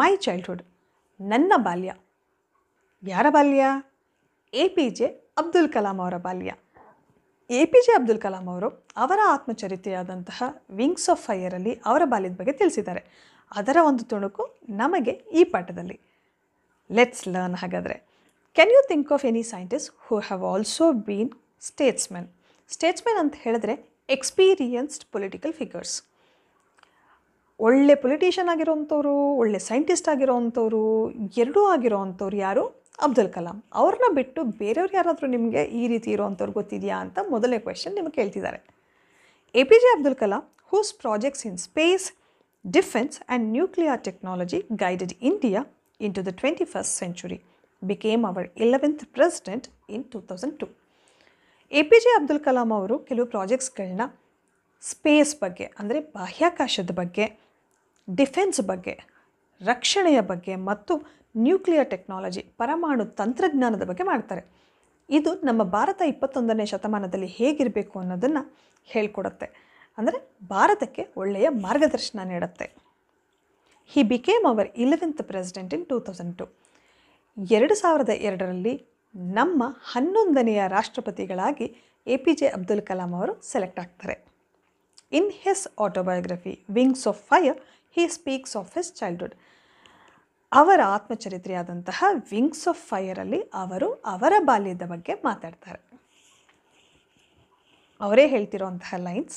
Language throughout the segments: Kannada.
ಮೈ ಚೈಲ್ಡ್ಹುಡ್ ನನ್ನ ಬಾಲ್ಯ ಯಾರ ಬಾಲ್ಯ A P J Abdul Kalam ಅವರ ಬಾಲ್ಯ A P J Abdul Kalam ಅವರು ಅವರ ಆತ್ಮಚರಿತೆಯಾದಂತಹ ವಿಂಗ್ಸ್ ಆಫ್ ಫೈಯರಲ್ಲಿ ಅವರ ಬಾಲ್ಯದ ಬಗ್ಗೆ ತಿಳಿಸಿದ್ದಾರೆ ಅದರ ಒಂದು ತುಣುಕು ನಮಗೆ ಈ ಪಾಠದಲ್ಲಿ ಲೆಟ್ಸ್ ಲರ್ನ್ ಹಾಗಾದರೆ can you think of any scientist who have also been states statesmen statesmen ಅಂತ ಹೇಳಿದ್ರೆ ಎಕ್ಸ್ಪೀರಿಯನ್ಸ್ಡ್ ಪೊಲಿಟಿಕಲ್ ಫಿಗರ್ಸ್ ಒಳ್ಳೆ ಪೊಲಿಟಿಷಿಯನ್ ಆಗಿರೋವಂಥವ್ರು ಒಳ್ಳೆ ಸೈಂಟಿಸ್ಟ್ ಆಗಿರೋವಂಥವ್ರು ಎರಡೂ ಆಗಿರೋವಂಥವ್ರು ಯಾರು ಅಬ್ದುಲ್ ಕಲಾಂ ಅವ್ರನ್ನ ಬಿಟ್ಟು ಬೇರೆಯವ್ರು ಯಾರಾದರೂ ನಿಮಗೆ ಈ ರೀತಿ ಇರೋವಂಥವ್ರು ಗೊತ್ತಿದೆಯಾ ಅಂತ ಮೊದಲನೇ ಕ್ವೆಶನ್ ನಿಮಗೆ ಕೇಳ್ತಿದ್ದಾರೆ A P J Abdul Kalam whose projects in space defence and nuclear technology guided India into the twenty first century became our eleventh president in two thousand two A P J Abdul Kalam ಅವರು ಕೆಲವು ಪ್ರಾಜೆಕ್ಟ್ಸ್ಗಳನ್ನ ಸ್ಪೇಸ್ ಬಗ್ಗೆ ಅಂದರೆ ಬಾಹ್ಯಾಕಾಶದ ಬಗ್ಗೆ ಡಿಫೆನ್ಸ್ ಬಗ್ಗೆ ರಕ್ಷಣೆಯ ಬಗ್ಗೆ ಮತ್ತು ನ್ಯೂಕ್ಲಿಯರ್ ಟೆಕ್ನಾಲಜಿ ಪರಮಾಣು ತಂತ್ರಜ್ಞಾನದ ಬಗ್ಗೆ ಮಾಡ್ತಾರೆ ಇದು ನಮ್ಮ ಭಾರತ ಇಪ್ಪತ್ತೊಂದನೇ ಶತಮಾನದಲ್ಲಿ ಹೇಗಿರಬೇಕು ಅನ್ನೋದನ್ನು ಹೇಳ್ಕೊಡುತ್ತೆ ಅಂದರೆ ಭಾರತಕ್ಕೆ ಒಳ್ಳೆಯ ಮಾರ್ಗದರ್ಶನ ನೀಡುತ್ತೆ he became our eleventh president in two thousand two ಎರಡು ಸಾವಿರದ ಎರಡರಲ್ಲಿ ನಮ್ಮ ಹನ್ನೊಂದನೆಯ ರಾಷ್ಟ್ರಪತಿಗಳಾಗಿ A P J Abdul Kalam ಅವರು ಸೆಲೆಕ್ಟ್ ಆಗ್ತಾರೆ in his autobiography wings of fire he speaks of his childhood ಅವರ ಆತ್ಮಚರಿತ್ರೆಯಾದಂತಹ ವಿಂಗ್ಸ್ ಆಫ್ ಫೈಯರಲ್ಲಿ ಅವರು ಅವರ ಬಾಲ್ಯದ ಬಗ್ಗೆ ಮಾತಾಡ್ತಾರೆ ಅವರೇ ಹೇಳ್ತಿರೋಂತಹ lines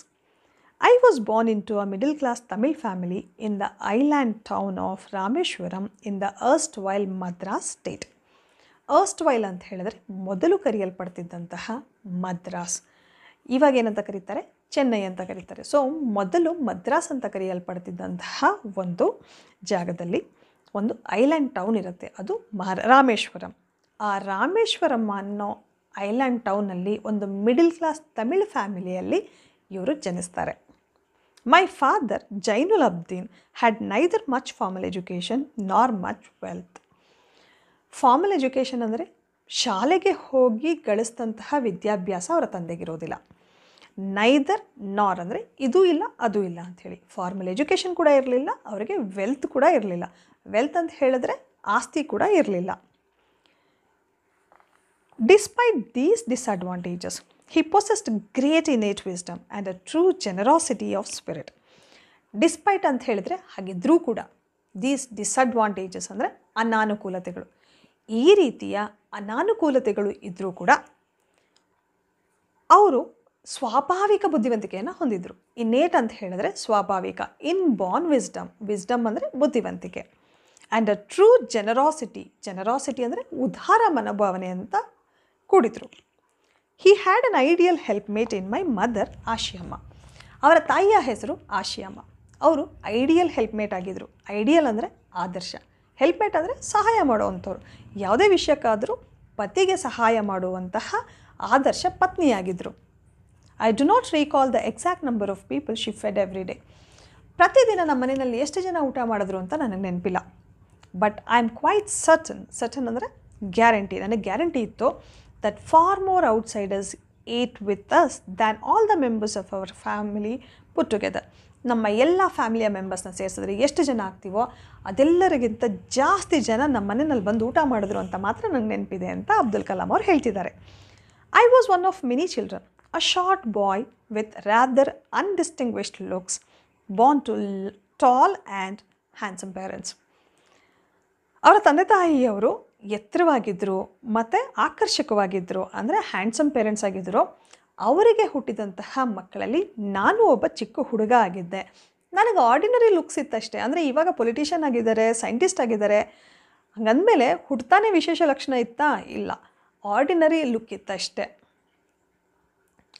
I was born into a middle class Tamil family in the island town of Rameswaram in the erstwhile Madras state erstwhile ಅಂತ ಹೇಳಿದ್ರೆ ಮೊದಲು ಕರೆಯಲ್ಪಡ್ತಿದ್ದಂತಹ ಮದ್ರಾಸ್ ಇವಾಗ ಏನಂತ ಕರೀತಾರೆ ಚೆನ್ನೈ ಅಂತ ಕರೀತಾರೆ ಸೊ ಮೊದಲು ಮದ್ರಾಸ್ ಅಂತ ಕರೆಯಲ್ಪಡ್ತಿದ್ದಂತಹ ಒಂದು ಜಾಗದಲ್ಲಿ ಒಂದು ಐಲ್ಯಾಂಡ್ ಟೌನ್ ಇರುತ್ತೆ ಅದು ಮಹ ರಾಮೇಶ್ವರಂ ಆ ರಾಮೇಶ್ವರಂ ಅನ್ನೋ ಐಲ್ಯಾಂಡ್ ಟೌನಲ್ಲಿ ಒಂದು ಮಿಡಿಲ್ ಕ್ಲಾಸ್ ತಮಿಳ್ ಫ್ಯಾಮಿಲಿಯಲ್ಲಿ ಇವರು ಜನಿಸ್ತಾರೆ my father Jainulabdeen had neither much formal education nor much wealth formal education ಅಂದರೆ ಶಾಲೆಗೆ ಹೋಗಿ ಗಳಿಸಿದಂತಹ ವಿದ್ಯಾಭ್ಯಾಸ ಅವರ ತಂದೆಗಿರೋದಿಲ್ಲ ನೈದರ್ ನಾರ್ ಅಂದರೆ ಇದೂ ಇಲ್ಲ ಅದೂ ಇಲ್ಲ ಅಂಥೇಳಿ ಫಾರ್ಮಲ್ ಎಜುಕೇಷನ್ ಕೂಡ ಇರಲಿಲ್ಲ ಅವರಿಗೆ ವೆಲ್ತ್ ಕೂಡ ಇರಲಿಲ್ಲ ವೆಲ್ತ್ ಅಂತ ಹೇಳಿದ್ರೆ ಆಸ್ತಿ ಕೂಡ ಇರಲಿಲ್ಲ despite these disadvantages he possessed great innate wisdom and a true generosity of spirit despite ಅಂತ ಹೇಳಿದರೆ ಹಾಗಿದ್ರೂ ಕೂಡ ದೀಸ್ ಡಿಸ್ಅಡ್ವಾಂಟೇಜಸ್ ಅಂದರೆ ಅನಾನುಕೂಲತೆಗಳು ಈ ರೀತಿಯ ಅನಾನುಕೂಲತೆಗಳು ಇದ್ದರೂ ಕೂಡ ಅವರು ಸ್ವಾಭಾವಿಕ ಬುದ್ಧಿವಂತಿಕೆಯನ್ನು ಹೊಂದಿದ್ರು ಇನ್ನೇಟ್ ಅಂತ ಹೇಳಿದ್ರೆ ಸ್ವಾಭಾವಿಕ ಇನ್ ಬಾರ್ನ್ ವಿಸ್ಡಮ್ ವಿಸ್ಡಮ್ ಅಂದರೆ ಬುದ್ಧಿವಂತಿಕೆ ಆ್ಯಂಡ್ ಅ ಟ್ರೂ ಜನರಾಸಿಟಿ ಜನರಾಸಿಟಿ ಅಂದರೆ ಉದಾರ ಮನೋಭಾವನೆ ಅಂತ ಕೂಡಿದ್ರು he had an ideal helpmate in my mother Ashiamma ಅವರ ತಾಯಿಯ ಹೆಸರು ಆಶಿಯಮ್ಮ ಅವರು ಐಡಿಯಲ್ ಹೆಲ್ಪ್ಮೇಟ್ ಆಗಿದ್ದರು ಐಡಿಯಲ್ ಅಂದರೆ ಆದರ್ಶ ಮೇಟ್ ಅಂದರೆ ಸಹಾಯ ಮಾಡುವಂಥವ್ರು ಯಾವುದೇ ವಿಷಯಕ್ಕಾದರೂ ಪತಿಗೆ ಸಹಾಯ ಮಾಡುವಂತಹ ಆದರ್ಶ ಪತ್ನಿಯಾಗಿದ್ದರು I do not recall the exact number of people she fed every day ಪ್ರತಿದಿನ ನಮ್ಮ ಮನೆಯಲ್ಲಿ ಎಷ್ಟು ಜನ ಊಟ ಮಾಡಿದ್ರು ಅಂತ ನನಗೆ ನೆನಪಿಲ್ಲ but I am quite certain certain ಅಂದರೆ ಗ್ಯಾರಂಟಿ ನನಗೆ ಗ್ಯಾರಂಟಿ ಇತ್ತು that far more outsiders ate with us than all the members of our family put together ನಮ್ಮ ಎಲ್ಲ ಫ್ಯಾಮಿಲಿಯ ಮೆಂಬರ್ಸ್ನ ಸೇರಿಸಿದ್ರೆ ಎಷ್ಟು ಜನ ಆಗ್ತೀವೋ ಅದೆಲ್ಲರಿಗಿಂತ ಜಾಸ್ತಿ ಜನ ನಮ್ಮ ಮನೆಯಲ್ಲಿ ಬಂದು ಊಟ ಮಾಡಿದ್ರು ಅಂತ ಮಾತ್ರ ನನಗೆ ನೆನಪಿದೆ ಅಂತ ಅಬ್ದುಲ್ ಕಲಾಂ ಅವ್ರು ಹೇಳ್ತಿದ್ದಾರೆ I was one of many children a short boy with rather undistinguished looks, born to tall and handsome parents. ಅವರ ತಂದೆ ತಾಯಿಯವರು ಎತ್ತರವಾಗಿದ್ದರು ಮತ್ತು ಆಕರ್ಷಕವಾಗಿದ್ದರು ಅಂದರೆ ಹ್ಯಾಂಡ್ಸಮ್ ಪೇರೆಂಟ್ಸ್ ಆಗಿದ್ದರು ಅವರಿಗೆ ಹುಟ್ಟಿದಂತಹ ಮಕ್ಕಳಲ್ಲಿ ನಾನು ಒಬ್ಬ ಚಿಕ್ಕ ಹುಡುಗ ಆಗಿದ್ದೆ ನನಗೆ ಆರ್ಡಿನರಿ ಲುಕ್ಸ್ ಇತ್ತಷ್ಟೇ ಅಂದರೆ ಇವಾಗ ಪೊಲಿಟಿಷಿಯನ್ ಆಗಿದ್ದಾರೆ ಸೈಂಟಿಸ್ಟ್ ಆಗಿದ್ದಾರೆ ಹಂಗಂದಮೇಲೆ ಹುಟ್ತಾನೆ ವಿಶೇಷ ಲಕ್ಷಣ ಇತ್ತಾ ಇಲ್ಲ ಆರ್ಡಿನರಿ ಲುಕ್ ಇತ್ತಷ್ಟೇ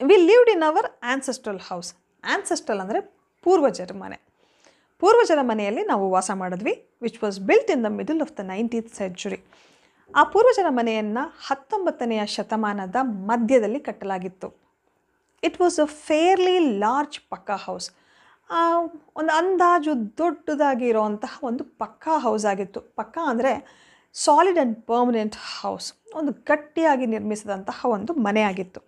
we lived in our ancestral house ancestral ಅಂದರೆ ಪೂರ್ವಜರ ಮನೆ ಪೂರ್ವಜರ ಮನೆಯಲ್ಲಿ ನಾವು ವಾಸ ಮಾಡಿದ್ವಿ which was built in the middle of the nineteenth century ಆ ಪೂರ್ವಜರ ಮನೆಯನ್ನು ಹತ್ತೊಂಬತ್ತನೆಯ ಶತಮಾನದ ಮಧ್ಯದಲ್ಲಿ ಕಟ್ಟಲಾಗಿತ್ತು it was a fairly large pucca house ಒಂದು ಅಂದಾಜು ದೊಡ್ಡದಾಗಿರೋಂತಹ ಒಂದು ಪಕ್ಕಾ ಹೌಸ್ ಆಗಿತ್ತು ಪಕ್ಕಾ ಅಂದರೆ ಸಾಲಿಡ್ ಆ್ಯಂಡ್ ಪರ್ಮನೆಂಟ್ ಹೌಸ್ ಒಂದು ಗಟ್ಟಿಯಾಗಿ ನಿರ್ಮಿಸಿದಂತಹ ಒಂದು ಮನೆಯಾಗಿತ್ತು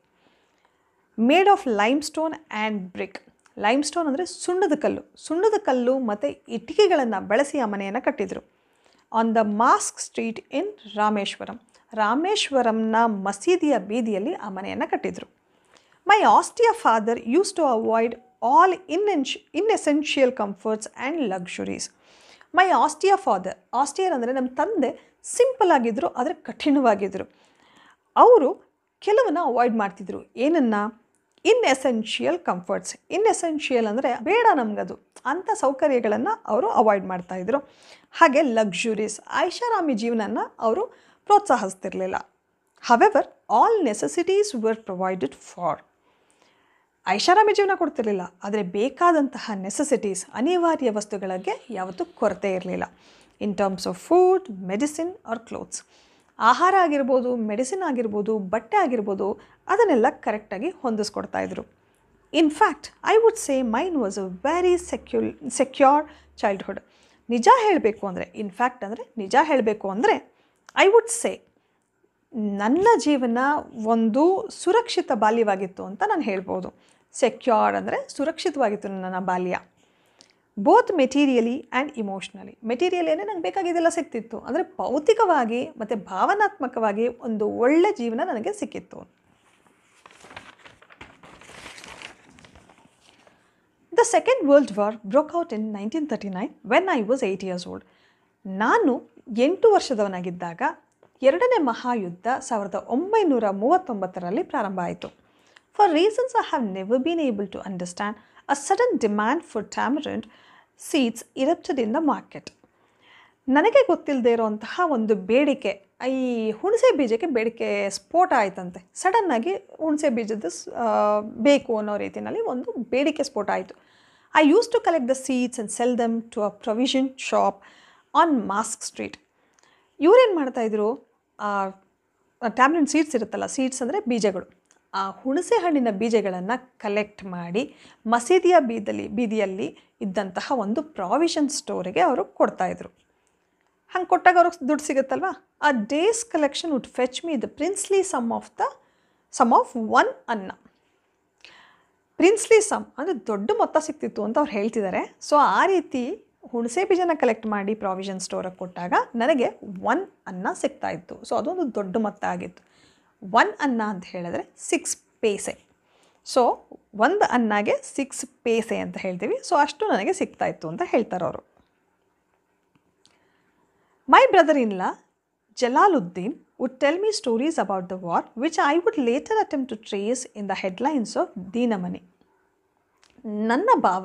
made of limestone and brick limestone ಅಂದರೆ ಸುಣ್ಣದ ಕಲ್ಲು ಸುಣ್ಣದ ಕಲ್ಲು ಮತ್ತು ಇಟ್ಟಿಗೆಗಳನ್ನು ಬಳಸಿ ಆ ಮನೆಯನ್ನು ಕಟ್ಟಿದರು on the mosque street in Rameswaram ರಾಮೇಶ್ವರಂನ ಮಸೀದಿಯ ಬೀದಿಯಲ್ಲಿ ಆ ಮನೆಯನ್ನು ಕಟ್ಟಿದರು my austere father used to avoid all in inessential comforts and luxuries my austere father austere ಅಂದರೆ ನಮ್ಮ ತಂದೆ ಸಿಂಪಲ್ ಆಗಿದ್ದರು ಆದರೆ ಕಠಿಣವಾಗಿದ್ದರು ಅವರು ಕೆಲವನ್ನು ಅವಾಯ್ಡ್ ಮಾಡ್ತಿದ್ರು ಏನನ್ನು inessential comforts inessential ಅಂದರೆ ಬೇಡ ನಮಗದು ಅಂಥ ಸೌಕರ್ಯಗಳನ್ನು ಅವರು ಅವಾಯ್ಡ್ ಮಾಡ್ತಾಯಿದ್ರು ಹಾಗೆ ಲಕ್ಸುರೀಸ್ ಐಷಾರಾಮಿ ಜೀವನನ ಅವರು ಪ್ರೋತ್ಸಾಹಿಸ್ತಿರಲಿಲ್ಲ however all necessities were provided for ಐಷಾರಾಮಿ ಜೀವನ ಕೊಡ್ತಿರಲಿಲ್ಲ ಆದರೆ ಬೇಕಾದಂತಹ ನೆಸೆಸಿಟೀಸ್ ಅನಿವಾರ್ಯ ವಸ್ತುಗಳಿಗೆ ಯಾವತ್ತೂ ಕೊರತೆ ಇರಲಿಲ್ಲ in terms of food medicine or clothes ಆಹಾರ ಆಗಿರ್ಬೋದು ಮೆಡಿಸಿನ್ ಆಗಿರ್ಬೋದು ಬಟ್ಟೆ ಆಗಿರ್ಬೋದು ಅದನ್ನೆಲ್ಲ ಕರೆಕ್ಟಾಗಿ ಹೊಂದಿಸ್ಕೊಡ್ತಾ ಇದ್ರು in fact I would say mine was a very secu secure childhood ನಿಜ ಹೇಳಬೇಕು ಅಂದರೆ ಇನ್ಫ್ಯಾಕ್ಟ್ ಅಂದರೆ ನಿಜ ಹೇಳಬೇಕು ಅಂದರೆ ಐ ವುಡ್ ಸೇ ನನ್ನ ಜೀವನ ಒಂದು ಸುರಕ್ಷಿತ ಬಾಲ್ಯವಾಗಿತ್ತು ಅಂತ ನಾನು ಹೇಳ್ಬೋದು ಸೆಕ್ಯೂರ್ ಅಂದರೆ ಸುರಕ್ಷಿತವಾಗಿತ್ತು ನನ್ನ ಬಾಲ್ಯ both materially and emotionally material ಏನೇ ನನಗೆ ಬೇಕಾಗಿದ್ದೆಲ್ಲ ಸಿಕ್ತಿತ್ತು ಅಂದರೆ ಭೌತಿಕವಾಗಿ ಮತ್ತು ಭಾವನಾತ್ಮಕವಾಗಿ ಒಂದು ಒಳ್ಳೆ ಜೀವನ ನನಗೆ ಸಿಕ್ಕಿತ್ತು the second world war broke out in nineteen thirty nine when I was eight years old ನಾನು ಎಂಟು ವರ್ಷದವನಾಗಿದ್ದಾಗ ಎರಡನೇ ಮಹಾಯುದ್ಧ ಸಾವಿರದ ಒಂಬೈನೂರ ಮೂವತ್ತೊಂಬತ್ತರಲ್ಲಿ ಪ್ರಾರಂಭ ಆಯಿತು for reasons I have never been able to understand a sudden demand for tamarind seeds erupted the market ನನಗೆ ಗೊತ್ತಿಲ್ಲದೆ ಇರುವಂತಹ ಒಂದು ಬೇಡಿಕೆ ಈ ಹುಣಸೆ ಬೀಜಕ್ಕೆ ಬೇಡಿಕೆ ಸ್ಫೋಟ ಆಯಿತಂತೆ ಸಡನ್ನಾಗಿ ಹುಣಸೆ ಬೀಜದ ಬೇಕು ಅನ್ನೋ ರೀತಿಯಲ್ಲಿ ಒಂದು ಬೇಡಿಕೆ ಸ್ಫೋಟ ಆಯಿತು I used to collect the seeds and sell them to a provision shop on mosque street ಇವರೇನು ಮಾಡ್ತಾಯಿದ್ರು ಟ್ಯಾಬ್ಲೆಟ್ ಸೀಡ್ಸ್ ಇರುತ್ತಲ್ಲ ಸೀಡ್ಸ್ ಅಂದರೆ ಬೀಜಗಳು ಆ ಹುಣಸೆ ಹಣ್ಣಿನ ಬೀಜಗಳನ್ನು ಕಲೆಕ್ಟ್ ಮಾಡಿ ಮಸೀದಿಯ ಬೀದಲಿ ಬೀದಿಯಲ್ಲಿ ಇದ್ದಂತಹ ಒಂದು ಪ್ರಾವಿಷನ್ ಸ್ಟೋರಿಗೆ ಅವರು ಕೊಡ್ತಾಯಿದ್ರು ಹಂಗೆ ಕೊಟ್ಟಾಗ ಅವ್ರಿಗೆ ದುಡ್ಡು ಸಿಗುತ್ತಲ್ವ ಆ days collection would fetch me the princely sum of the sum of one anna princely sum ಅಂದರೆ ದೊಡ್ಡ ಮೊತ್ತ ಸಿಕ್ತಿತ್ತು ಅಂತ ಅವ್ರು ಹೇಳ್ತಿದ್ದಾರೆ ಸೊ ಆ ರೀತಿ ಹುಣಸೆ ಬೀಜನ ಕಲೆಕ್ಟ್ ಮಾಡಿ ಪ್ರಾವಿಷನ್ ಸ್ಟೋರಿಗೆ ಕೊಟ್ಟಾಗ ನನಗೆ ಒನ್ ಅನ್ನ ಸಿಗ್ತಾ ಇತ್ತು ಸೊ ಅದೊಂದು ದೊಡ್ಡ ಮೊತ್ತ ಆಗಿತ್ತು ಒನ್ ಅನ್ನ ಅಂತ ಹೇಳಿದ್ರೆ ಸಿಕ್ಸ್ ಪೇಸೆ ಸೊ ಒಂದು ಅನ್ನಗೆ ಸಿಕ್ಸ್ ಪೇಸೆ ಅಂತ ಹೇಳ್ತೀವಿ ಸೊ ಅಷ್ಟು ನನಗೆ ಸಿಗ್ತಾ ಇತ್ತು ಅಂತ ಹೇಳ್ತಾರೆ ಅವರು my brother in Jalaluddin Jalaluddin, would tell stories about the war war, I would later later attempt to trace in the headlines of ನನ್ನ ಭಾವ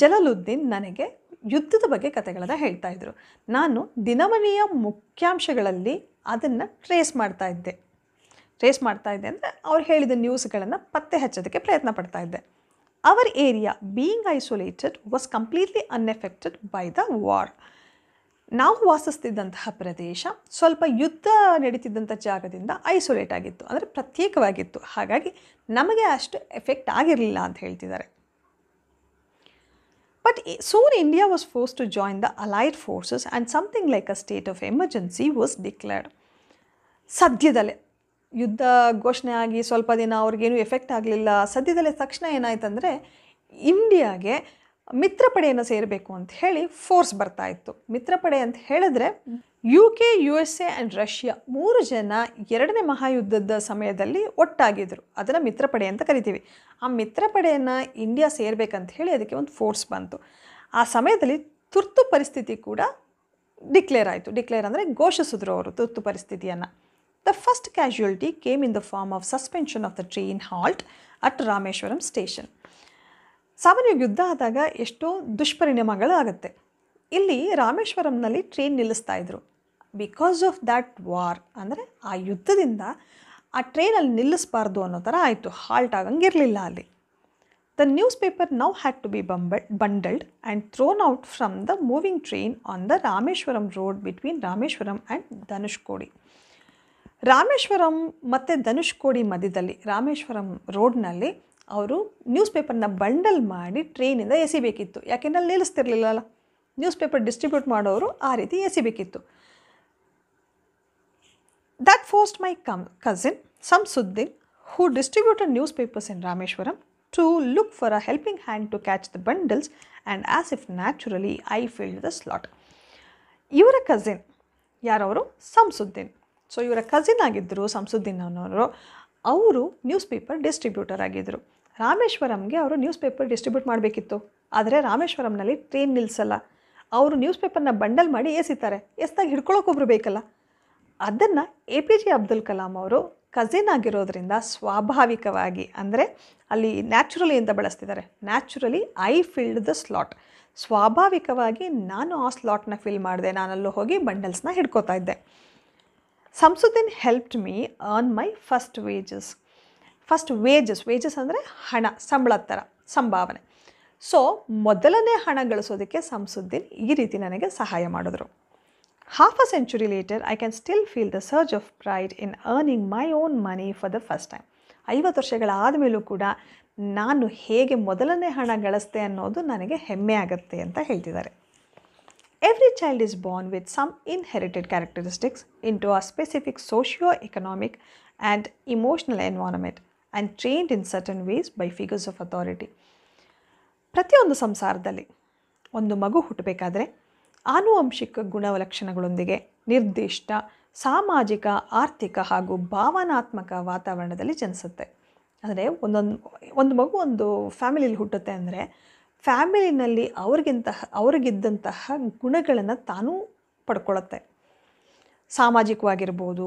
ಜಲಾಲುದ್ದೀನ್ ನನಗೆ ಯುದ್ಧದ ಬಗ್ಗೆ ಕಥೆಗಳನ್ನು ಹೇಳ್ತಾ ಇದ್ದರು ನಾನು ದಿನಮನೆಯ ಮುಖ್ಯಾಂಶಗಳಲ್ಲಿ ಅದನ್ನು ಟ್ರೇಸ್ ಮಾಡ್ತಾ ಇದ್ದೆ ಟ್ರೇಸ್ ಮಾಡ್ತಾ ಇದ್ದೆ ಅಂದರೆ ಅವ್ರು ಹೇಳಿದ ನ್ಯೂಸ್ಗಳನ್ನು ಪತ್ತೆ ಹಚ್ಚೋದಕ್ಕೆ ಪ್ರಯತ್ನ ಪಡ್ತಾ ಇದ್ದೆ our area being isolated was completely unaffected by the war ನಾವು ವಾಸಿಸ್ತಿದ್ದಂತಹ ಪ್ರದೇಶ ಸ್ವಲ್ಪ ಯುದ್ಧ ನಡೀತಿದ್ದಂಥ ಜಾಗದಿಂದ ಐಸೋಲೇಟ್ ಆಗಿತ್ತು ಅಂದರೆ ಪ್ರತ್ಯೇಕವಾಗಿತ್ತು ಹಾಗಾಗಿ ನಮಗೆ ಅಷ್ಟು ಎಫೆಕ್ಟ್ ಆಗಿರಲಿಲ್ಲ ಅಂತ ಹೇಳ್ತಿದ್ದಾರೆ but soon India was forced to join the allied forces and something like a state of emergency was declared ಸದ್ಯದಲ್ಲೇ ಯುದ್ಧ ಘೋಷಣೆ ಆಗಿ ಸ್ವಲ್ಪ ದಿನ ಅವ್ರಿಗೇನು ಎಫೆಕ್ಟ್ ಆಗಲಿಲ್ಲ ಸದ್ಯದಲ್ಲೇ ತಕ್ಷಣ ಏನಾಯ್ತಂದರೆ ಇಂಡಿಯಾಗೆ ಮಿತ್ರಪಡೆಯನ್ನು ಸೇರಬೇಕು ಅಂತ ಹೇಳಿ ಫೋರ್ಸ್ ಬರ್ತಾ ಇತ್ತು ಮಿತ್ರ ಅಂತ ಹೇಳಿದ್ರೆ U K U S A and Russia ಮೂರು ಜನ ಎರಡನೇ ಮಹಾಯುದ್ಧದ ಸಮಯದಲ್ಲಿ ಒಟ್ಟಾಗಿದ್ದರು ಅದನ್ನು ಮಿತ್ರಪಡೆ ಅಂತ ಕರಿತೀವಿ ಆ ಮಿತ್ರಪಡೆಯನ್ನು ಇಂಡಿಯಾ ಸೇರಬೇಕಂತ ಹೇಳಿ ಅದಕ್ಕೆ ಒಂದು ಫೋರ್ಸ್ ಬಂತು ಆ ಸಮಯದಲ್ಲಿ ತುರ್ತು ಪರಿಸ್ಥಿತಿ ಕೂಡ ಡಿಕ್ಲೇರ್ ಆಯಿತು ಡಿಕ್ಲೇರ್ ಅಂದರೆ ಘೋಷಿಸಿದ್ರು ಅವರು ತುರ್ತು ಪರಿಸ್ಥಿತಿಯನ್ನು the first casualty came in the form of suspension of the train halt at Rameswaram station ಸಾಮಾನ್ಯ ಯುದ್ಧ ಆದಾಗ ಎಷ್ಟೋ ದುಷ್ಪರಿಣಾಮಗಳು ಆಗುತ್ತೆ ಇಲ್ಲಿ ರಾಮೇಶ್ವರಂನಲ್ಲಿ ಟ್ರೈನ್ ನಿಲ್ಲಿಸ್ತಾ ಇದ್ರು ಬಿಕಾಸ್ ಆಫ್ ದ್ಯಾಟ್ ವಾರ್ ಅಂದರೆ ಆ ಯುದ್ಧದಿಂದ ಆ ಟ್ರೈನಲ್ಲಿ ನಿಲ್ಲಿಸಬಾರ್ದು ಅನ್ನೋ ಥರ ಆಯಿತು ಹಾಲ್ಟ್ ಆಗಂಗಿರಲಿಲ್ಲ ಅಲ್ಲಿ the newspaper now had to be bumbled bundled and thrown out from the moving train on the Rameswaram road between Rameswaram and Dhanushkodi Rameswaram ಮತ್ತು ಧನುಷ್ಕೋಡಿ ಮಧ್ಯದಲ್ಲಿ ರಾಮೇಶ್ವರಂ ರೋಡ್ನಲ್ಲಿ ಅವರು ನ್ಯೂಸ್ ಪೇಪರ್ನ ಬಂಡಲ್ ಮಾಡಿ ಟ್ರೈನಿಂದ ಎಸಿಬೇಕಿತ್ತು ಯಾಕೆಂದ್ರೆ ಅಲ್ಲಿ ನಿಲ್ಲಿಸ್ತಿರ್ಲಿಲ್ಲಲ್ಲ ನ್ಯೂಸ್ ಪೇಪರ್ ಡಿಸ್ಟ್ರಿಬ್ಯೂಟ್ ಮಾಡೋರು ಆ ರೀತಿ ಎಸಿಬೇಕಿತ್ತು that forced my cou cousin Samsuddin who distributor newspapers in Rameswaram to look for a helping hand to catch the bundles and as if naturally I filled the slot ಇವರ ಕಸಿನ್ ಯಾರವರು ಸುದ್ದಿನ್ ಸೊ ಇವರ ಕಸಿನ್ ಆಗಿದ್ದರು ಸಂಸುದ್ದೀನ್ ಅನ್ನೋರು ಅವರು ನ್ಯೂಸ್ ಪೇಪರ್ ಡಿಸ್ಟ್ರಿಬ್ಯೂಟರ್ ಆಗಿದ್ದರು ರಾಮೇಶ್ವರಂಗೆ ಅವರು ನ್ಯೂಸ್ ಪೇಪರ್ ಡಿಸ್ಟ್ರಿಬ್ಯೂಟ್ ಮಾಡಬೇಕಿತ್ತು ಆದರೆ ರಾಮೇಶ್ವರಂನಲ್ಲಿ ಟ್ರೈನ್ ನಿಲ್ಲಿಸಲ್ಲ ಅವರು ನ್ಯೂಸ್ ಪೇಪರ್ನ ಬಂಡಲ್ ಮಾಡಿ ಎಸಿತಾರೆ ಎಸ್ದಾಗ ಹಿಡ್ಕೊಳ್ಳೋಕೊಬ್ರು ಬೇಕಲ್ಲ ಅದನ್ನು A P J Abdul Kalam ಅವರು ಕಸಿನ್ ಆಗಿರೋದ್ರಿಂದ ಸ್ವಾಭಾವಿಕವಾಗಿ ಅಂದರೆ ಅಲ್ಲಿ ನ್ಯಾಚುರಲಿ ಅಂತ ಬಳಸ್ತಿದ್ದಾರೆ naturally I filled the slot ಸ್ವಾಭಾವಿಕವಾಗಿ ನಾನು ಆ ಸ್ಲಾಟ್ನ ಫಿಲ್ ಮಾಡಿದೆ ನಾನಲ್ಲೂ ಹೋಗಿ ಬಂಡಲ್ಸ್ನ ಹಿಡ್ಕೋತಾ ಇದ್ದೆ Samsuddin helped me earn my first wages first wages wages ಅಂದರೆ ಹಣ ಸಂಬಳ ಥರ ಸಂಭಾವನೆ ಸೊ ಮೊದಲನೇ ಹಣ ಗಳಿಸೋದಕ್ಕೆ ಸಂಸುದ್ದೀನ್ ಈ ರೀತಿ ನನಗೆ ಸಹಾಯ ಮಾಡಿದ್ರು half a century later I can still feel the surge of pride in earning my own money for the first time ಐವತ್ತು ವರ್ಷಗಳಾದ ಮೇಲೂ ಕೂಡ ನಾನು ಹೇಗೆ ಮೊದಲನೇ ಹಣ ಗಳಿಸ್ತೆ ಅನ್ನೋದು ನನಗೆ ಹೆಮ್ಮೆ ಆಗುತ್ತೆ ಅಂತ ಹೇಳ್ತಿದ್ದಾರೆ Every child is born with some inherited characteristics into a specific socio-economic and emotional environment and trained in certain ways by figures of authority. ಪ್ರತಿಯೊಂದು ಸಂಸಾರದಲ್ಲಿ ಒಂದು ಮಗು ಹುಟ್ಟಬೇಕಾದ್ರೆ ಆನುವಂಶಿಕ ಗುಣಲಕ್ಷಣಗಳೊಂದಿಗೆ ನಿರ್ದಿಷ್ಟ ಸಾಮಾಜಿಕ ಆರ್ಥಿಕ ಹಾಗೂ ಭಾವನಾತ್ಮಕ ವಾತಾವರಣದಲ್ಲಿ ಜನಿಸುತ್ತೆ ಅಂದರೆ ಒಂದೊಂದು ಒಂದು ಮಗು ಒಂದು ಫ್ಯಾಮಿಲಿಲಿ ಹುಟ್ಟುತ್ತೆ ಅಂದರೆ ಫ್ಯಾಮಿಲಿನಲ್ಲಿ ಅವ್ರಿಗಿಂತಹ ಅವ್ರಿಗಿದ್ದಂತಹ ಗುಣಗಳನ್ನು ತಾನೂ ಪಡ್ಕೊಳ್ಳುತ್ತೆ ಸಾಮಾಜಿಕವಾಗಿರ್ಬೋದು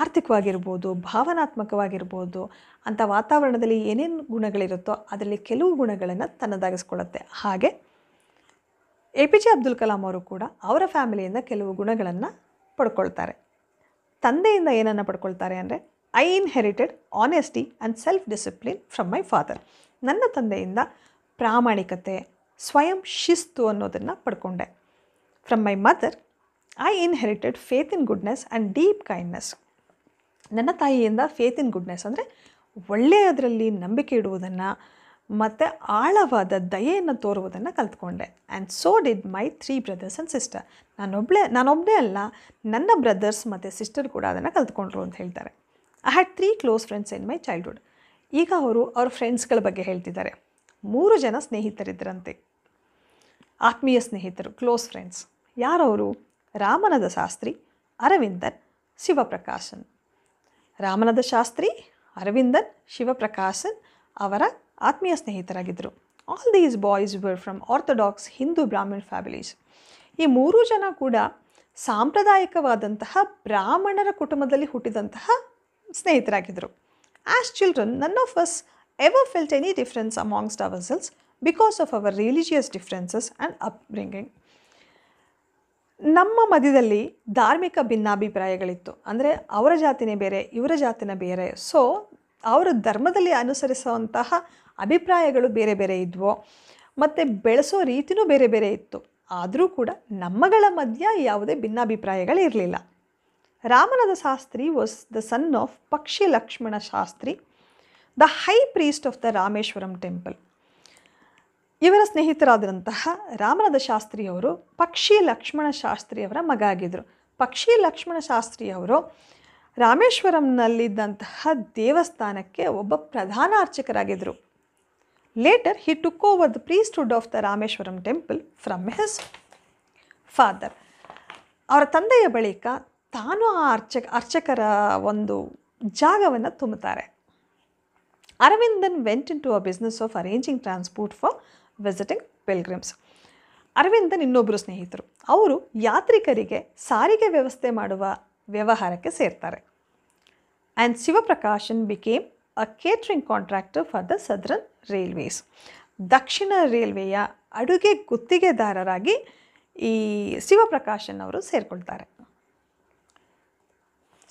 ಆರ್ಥಿಕವಾಗಿರ್ಬೋದು ಭಾವನಾತ್ಮಕವಾಗಿರ್ಬೋದು ಅಂಥ ವಾತಾವರಣದಲ್ಲಿ ಏನೇನು ಗುಣಗಳಿರುತ್ತೋ ಅದರಲ್ಲಿ ಕೆಲವು ಗುಣಗಳನ್ನು ತನ್ನದಾಗಿಸ್ಕೊಳ್ಳುತ್ತೆ ಹಾಗೆ A P J Abdul Kalam ಅವರು ಕೂಡ ಅವರ ಫ್ಯಾಮಿಲಿಯಿಂದ ಕೆಲವು ಗುಣಗಳನ್ನು ಪಡ್ಕೊಳ್ತಾರೆ ತಂದೆಯಿಂದ ಏನನ್ನು ಪಡ್ಕೊಳ್ತಾರೆ ಅಂದರೆ I inherited honesty and self discipline from my father ನನ್ನ ತಂದೆಯಿಂದ ಪ್ರಾಮಾಣಿಕತೆ ಸ್ವಯಂ ಶಿಸ್ತು ಅನ್ನೋದನ್ನು ಪಡ್ಕೊಂಡೆ from my mother I inherited faith in goodness and deep kindness ನನ್ನ ತಾಯಿಯಿಂದ ಫೇತ್ ಇನ್ ಗುಡ್ನೆಸ್ ಅಂದರೆ ಒಳ್ಳೆಯದರಲ್ಲಿ ನಂಬಿಕೆ ಇಡುವುದನ್ನು ಮತ್ತು ಆಳವಾದ ದಯೆಯನ್ನು ತೋರುವುದನ್ನು ಕಲ್ತ್ಕೊಂಡೆ and so did my three brothers and sister ನಾನೊಬ್ಳೆ ನಾನೊಬ್ಬನೇ ಅಲ್ಲ ನನ್ನ ಬ್ರದರ್ಸ್ ಮತ್ತು ಸಿಸ್ಟರ್ ಕೂಡ ಅದನ್ನು ಕಲ್ತ್ಕೊಂಡ್ರು ಅಂತ ಹೇಳ್ತಾರೆ I had three close friends in my childhood ಈಗ ಅವರು ಅವ್ರ ಫ್ರೆಂಡ್ಸ್ಗಳ ಬಗ್ಗೆ ಹೇಳ್ತಿದ್ದಾರೆ ಮೂರು ಜನ ಸ್ನೇಹಿತರಿದ್ದರಂತೆ ಆತ್ಮೀಯ ಸ್ನೇಹಿತರು ಕ್ಲೋಸ್ ಫ್ರೆಂಡ್ಸ್ ಯಾರವರು ರಾಮನದ ಶಾಸ್ತ್ರಿ ಅರವಿಂದನ್ ಶಿವಪ್ರಕಾಶನ್ ರಾಮನದ ಶಾಸ್ತ್ರಿ ಅರವಿಂದನ್ ಶಿವಪ್ರಕಾಶನ್ ಅವರ ಆತ್ಮೀಯ ಸ್ನೇಹಿತರಾಗಿದ್ದರು all these boys were from orthodox Hindu Brahmin families ಈ ಮೂರೂ ಜನ ಕೂಡ ಸಾಂಪ್ರದಾಯಿಕವಾದಂತಹ ಬ್ರಾಹ್ಮಣರ ಕುಟುಂಬದಲ್ಲಿ ಹುಟ್ಟಿದಂತಹ ಸ್ನೇಹಿತರಾಗಿದ್ದರು ಆ್ಯಸ್ ಚಿಲ್ಡ್ರನ್ ನನ್ನ of us ever felt any difference amongst ourselves because of our religious differences and upbringing ನಮ್ಮ ಮಧ್ಯದಲ್ಲಿ ಧಾರ್ಮಿಕ ಭಿನ್ನಾಭಿಪ್ರಾಯಗಳಿತ್ತು ಅಂದರೆ ಅವರ ಜಾತಿನೇ ಬೇರೆ ಇವರ ಜಾತಿನೇ ಬೇರೆ ಸೊ ಅವರ ಧರ್ಮದಲ್ಲಿ ಅನುಸರಿಸುವಂತಹ ಅಭಿಪ್ರಾಯಗಳು ಬೇರೆ ಬೇರೆ ಇದ್ವು ಮತ್ತು ಬೆಳೆಸೋ ರೀತಿನೂ ಬೇರೆ ಬೇರೆ ಇತ್ತು ಆದರೂ ಕೂಡ ನಮ್ಮಗಳ ಮಧ್ಯ ಯಾವುದೇ ಭಿನ್ನಾಭಿಪ್ರಾಯಗಳಿರಲಿಲ್ಲ Ramanadha Sastry was the son of Pakshi Lakshmana Sastry the high priest of the Rameswaram temple ಇವರ ಸ್ನೇಹಿತರಾದಂತಹ ರಾಮನದ ಶಾಸ್ತ್ರಿಯವರು ಪಕ್ಷಿ ಲಕ್ಷ್ಮಣ ಶಾಸ್ತ್ರಿಯವರ ಮಗ ಆಗಿದ್ದರು ಪಕ್ಷಿ ಲಕ್ಷ್ಮಣ ಶಾಸ್ತ್ರಿಯವರು ರಾಮೇಶ್ವರಂನಲ್ಲಿದ್ದಂತಹ ದೇವಸ್ಥಾನಕ್ಕೆ ಒಬ್ಬ ಪ್ರಧಾನ ಅರ್ಚಕರಾಗಿದ್ದರು later he took over the hood of the Rameswaram temple from his father ಅವರ ತಂದೆಯ ಬಳಿಕ ತಾನು ಆ ಅರ್ಚಕ ಅರ್ಚಕರ ಒಂದು ಜಾಗವನ್ನು ತುಂಬುತ್ತಾರೆ Aravind then went into a business of arranging transport for visiting pilgrims. Aravindan ಇನ್ನೊಬ್ಬರು ಸ್ನೇಹಿತರು ಅವರು ಯಾತ್ರಿಕರಿಗೆ ಸಾರಿಗೆ ವ್ಯವಸ್ಥೆ ಮಾಡುವ ವ್ಯವಹಾರಕ್ಕೆ ಸೇರ್ತಾರೆ and Shivaprakashan became a catering contractor for the southern railways ದಕ್ಷಿಣ ರೈಲ್ವೆಯ ಅಡುಗೆ ಗುತ್ತಿಗೆದಾರರಾಗಿ ಈ ಶಿವಪ್ರಕಾಶನ್ ಅವರು ಸೇರಿಕೊಳ್ತಾರೆ